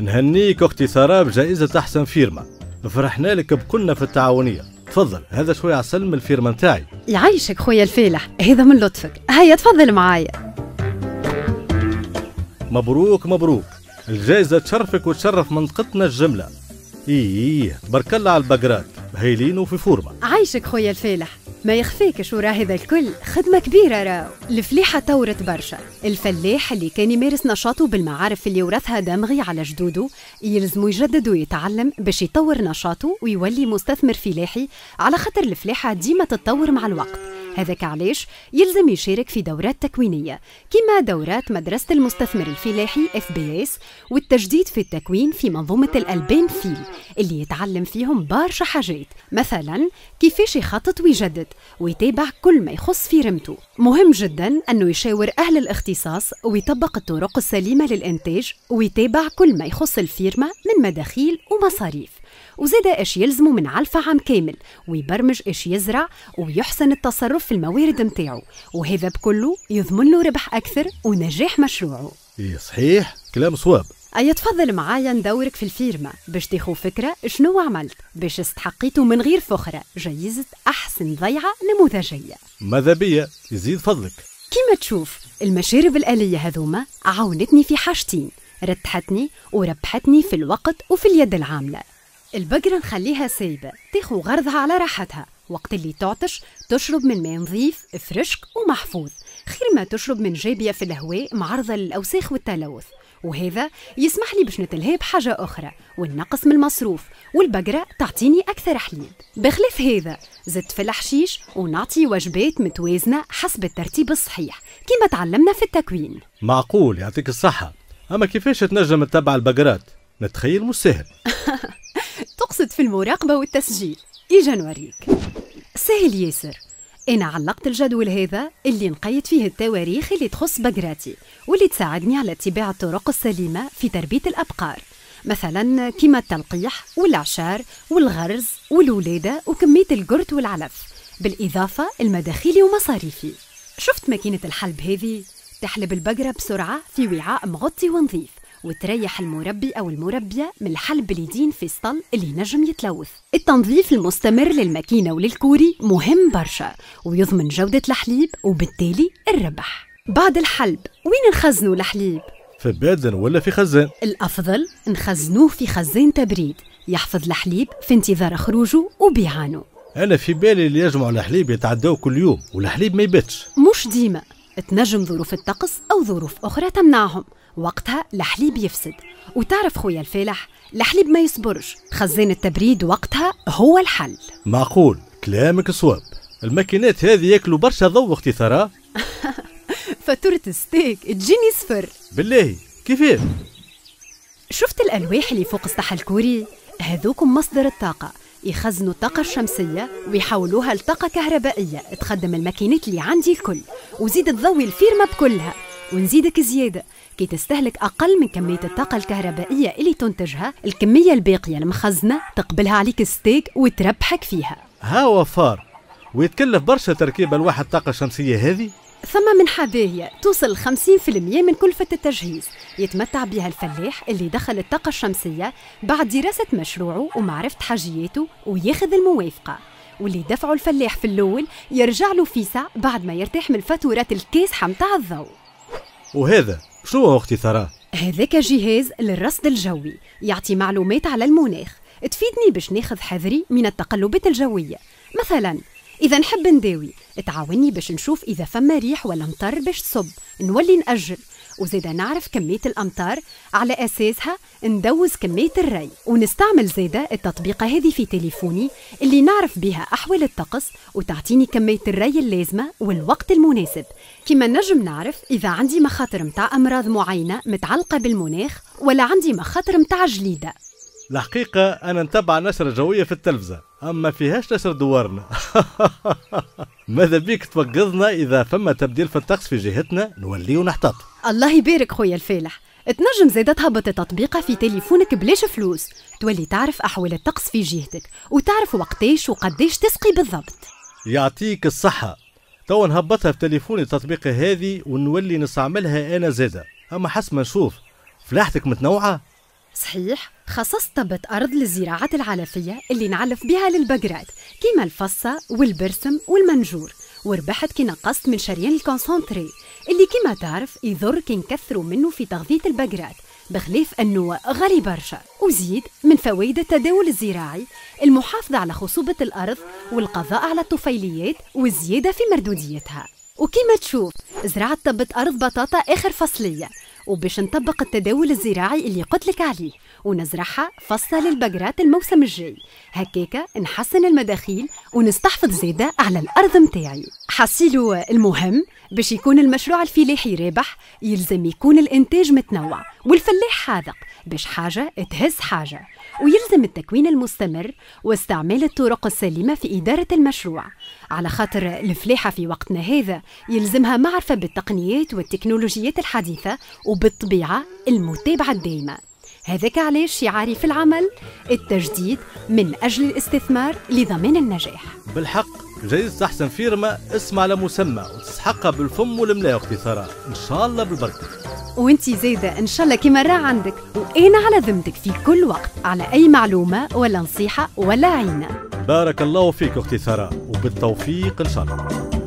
نهنيك اختي سارة بجائزة أحسن فيرما فرحنا لك بكلنا في التعاونية تفضل هذا شوية عسل من الفيرما نتاعي يعيشك خويا الفالح هذا من لطفك هيا تفضل معايا مبروك مبروك الجائزة تشرفك وتشرف منطقتنا الجملة إيه تبارك الله على البقرات هايلين وفي فورمة عايشك خويا الفالح ما يخفيك شو راه هذا الكل خدمة كبيرة راو الفليحة طورت برشا الفلاح اللي كان يمارس نشاطه بالمعارف اللي ورثها دمغي على جدوده يلزمو يجدد ويتعلم باش يطور نشاطه ويولي مستثمر فلاحي على خاطر الفلاحة ديما تتطور مع الوقت هذاك علاش يلزم يشارك في دورات تكوينية كما دورات مدرسة المستثمر الفلاحي اف بي اس والتجديد في التكوين في منظومة الألبان فيل اللي يتعلم فيهم برشا حاجات مثلا كيفاش يخطط ويجدد ويتابع كل ما يخص في رمته مهم جدا أنه يشاور أهل الاختصاص ويطبق الطرق السليمة للإنتاج ويتابع كل ما يخص الفيرمة من مداخيل ومصاريف وزاد اش يلزمه من علفة عام كامل ويبرمج اش يزرع ويحسن التصرف في الموارد متاعو وهذا بكله يضمن له ربح أكثر ونجاح مشروعه إيه صحيح كلام صواب أي تفضل معايا ندورك في الفيرما باش تاخو فكرة شنو عملت باش استحقيتو من غير فخرة جايزة أحسن ضيعة نموذجية ماذا بيا يزيد فضلك كيما تشوف المشارب الآلية هذوما عاونتني في حاجتين رتحتني وربحتني في الوقت وفي اليد العامله البقرة نخليها سايبة تاخو غرضها على راحتها وقت اللي تعطش تشرب من ماء نظيف فرشك ومحفوظ خير ما تشرب من جابية في الهواء معرضة للأوساخ والتلوث وهذا يسمح لي باش نتلهى بحاجة أخرى والنقص من المصروف والبقرة تعطيني أكثر حليب بخلاف هذا زدت في الحشيش ونعطي وجبات متوازنة حسب الترتيب الصحيح كما تعلمنا في التكوين معقول يعطيك الصحة أما كيفاش تنجم تتبع البقرات؟ نتخيل مش سهل تقصد في المراقبة والتسجيل إجا نوريك سهل ياسر أنا علقت الجدول هذا اللي نقيد فيه التواريخ اللي تخص بقراتي واللي تساعدني على اتباع الطرق السليمة في تربية الأبقار مثلا كما التلقيح والعشار والغرز والولادة وكمية القرد والعلف بالإضافة لمداخيلي ومصاريفي شفت ماكينة الحلب هذه تحلب البقرة بسرعة في وعاء مغطي ونظيف وتريح المربي أو المربية من الحلب اليدين في سطل اللي نجم يتلوث التنظيف المستمر للماكينة وللكوري مهم برشا ويضمن جودة الحليب وبالتالي الربح بعد الحلب وين نخزنوا الحليب؟ في بادن ولا في خزان؟ الأفضل نخزنوه في خزان تبريد يحفظ الحليب في انتظار خروجه وبيعانه أنا في بالي اللي يجمع الحليب يتعداو كل يوم والحليب ما يباتش مش ديما تنجم ظروف الطقس أو ظروف أخرى تمنعهم وقتها الحليب يفسد وتعرف خويا الفالح الحليب ما يصبرش خزان التبريد وقتها هو الحل معقول كلامك صواب الماكينات هذه ياكلوا برشا ضوء اختي ثرى فاتورة ستيك تجيني صفر بالله كيفاش شفت الألواح اللي فوق سطح الكوري هذوكم مصدر الطاقة يخزنوا الطاقة الشمسية ويحولوها لطاقة كهربائية تخدم الماكينات اللي عندي الكل وزيد تضوي الفيرما بكلها ونزيدك زيادة كي تستهلك أقل من كمية الطاقة الكهربائية اللي تنتجها الكمية الباقية المخزنة تقبلها عليك ستيك وتربحك فيها ها وفار ويتكلف برشا تركيب ألواح الطاقة الشمسية هذه ثم من حباية توصل 50% من كلفة التجهيز يتمتع بها الفلاح اللي دخل الطاقة الشمسية بعد دراسة مشروعه ومعرفة حاجياته وياخذ الموافقة واللي دفعوا الفلاح في الأول يرجع له فيسع بعد ما يرتاح من فاتورة الكاسحة متاع الضوء وهذا شنو هو اختي ثراء؟ هذاك جهاز للرصد الجوي يعطي معلومات على المناخ تفيدني باش ناخذ حذري من التقلبات الجوية مثلا إذا نحب نداوي تعاوني باش نشوف إذا فما ريح ولا مطر باش تصب نولي نأجل وزيدا نعرف كمية الأمطار على أساسها ندوز كمية الري ونستعمل زيدا التطبيقة هذه في تليفوني اللي نعرف بها أحوال الطقس وتعطيني كمية الري اللازمة والوقت المناسب كما نجم نعرف إذا عندي مخاطر متاع أمراض معينة متعلقة بالمناخ ولا عندي مخاطر متاع جليدة الحقيقة أنا نتبع النشرة الجوية في التلفزة اما فيهاش نشر دوارنا ماذا بيك توقظنا اذا فما تبديل في الطقس في جهتنا نوليو نحتاط الله يبارك خويا الفالح تنجم زادة تهبط التطبيقة في تليفونك بلاش فلوس تولي تعرف احوال الطقس في جهتك وتعرف وقتاش وقداش تسقي بالضبط يعطيك الصحه تو نهبطها في تليفوني التطبيقة هذه ونولي نستعملها انا زاده اما حسب ما نشوف فلاحتك متنوعه صحيح خصصت طبت أرض للزراعة العلفية اللي نعلف بها للبقرات كيما الفصة والبرسم والمنجور وربحت كي نقصت من شريان الكونسنتري اللي كيما تعرف يضر كي نكثروا منه في تغذية البقرات بخلاف أنه غالي برشا وزيد من فوائد التداول الزراعي المحافظة على خصوبة الأرض والقضاء على الطفيليات والزيادة في مردوديتها وكما تشوف زرعت طبة أرض بطاطا آخر فصلية وباش نطبق التداول الزراعي اللي لك عليه ونزرعها فصة للبقرات الموسم الجاي هكاك نحسن المداخيل ونستحفظ زيادة على الأرض متاعي حصيلو المهم باش يكون المشروع الفلاحي رابح يلزم يكون الإنتاج متنوع والفلاح حاذق باش حاجة تهز حاجة ويلزم التكوين المستمر واستعمال الطرق السليمة في إدارة المشروع على خاطر الفلاحة في وقتنا هذا يلزمها معرفة بالتقنيات والتكنولوجيات الحديثة وبالطبيعة المتابعة الدائمة هذاك علاش شعاري في العمل التجديد من أجل الاستثمار لضمان النجاح بالحق جايز تحسن فيرما اسم على مسمى وتسحقها بالفم والملا اختي ان شاء الله بالبركه وانت زايده ان شاء الله كيما راه عندك أنا على ذمتك في كل وقت على أي معلومة ولا نصيحة ولا عينة بارك الله فيك أختي ثراء وبالتوفيق إن شاء الله